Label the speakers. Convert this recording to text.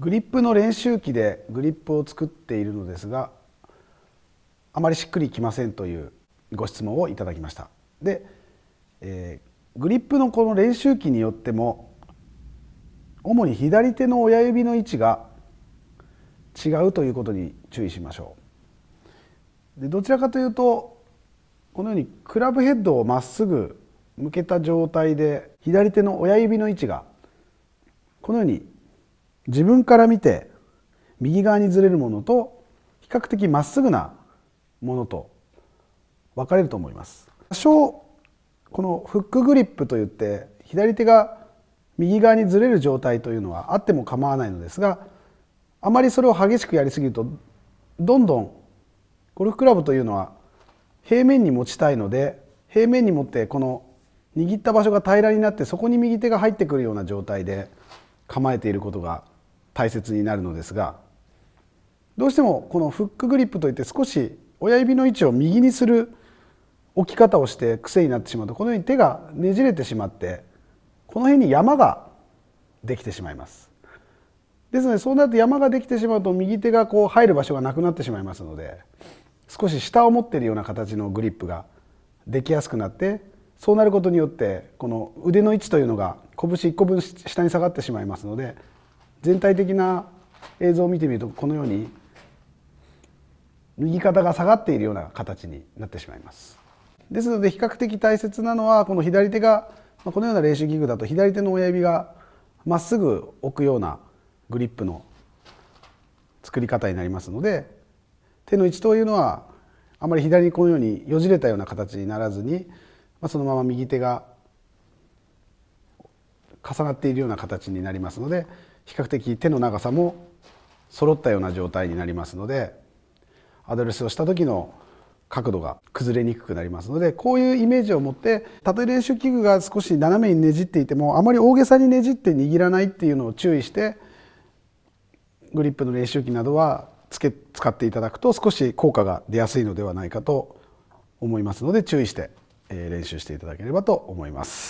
Speaker 1: グリップの練習機でグリップを作っているのですがあまりしっくりきませんというご質問をいただきました。で、えー、グリップのこの練習機によっても主に左手の親指の位置が違うということに注意しましょう。でどちらかというとこのようにクラブヘッドをまっすぐ向けた状態で左手の親指の位置がこのように自分から見て右側にずれるものと比較的まっすぐなものと分かれると思います。多少このフックグリップといって左手が右側にずれる状態というのはあっても構わないのですがあまりそれを激しくやりすぎるとどんどんゴルフクラブというのは平面に持ちたいので平面に持ってこの握った場所が平らになってそこに右手が入ってくるような状態で構えていることが大切になるのですがどうしてもこのフックグリップといって少し親指の位置を右にする置き方をして癖になってしまうとこのように手がねじれてしまってこの辺に山ができてしまいます。ですのでそうなると山ができてしまうと右手がこう入る場所がなくなってしまいますので少し下を持っているような形のグリップができやすくなってそうなることによってこの腕の位置というのが拳1個分下に下がってしまいますので全体的な映像を見てみるとこのように右肩が下がっているような形になってしまいます。ですので比較的大切なのはこの左手がこのような練習器具だと左手の親指がまっすぐ置くようなグリップの作り方になりますので手の位置というのはあまり左にこのようによじれたような形にならずにそのまま右手が重なっているような形になりますので比較的手の長さも揃ったような状態になりますのでアドレスをした時の角度が崩れにくくなりますのでこういうイメージを持ってたとえ練習器具が少し斜めにねじっていてもあまり大げさにねじって握らないっていうのを注意してグリップの練習機などはつけ使っていただくと少し効果が出やすいのではないかと思いますので注意して練習していただければと思います。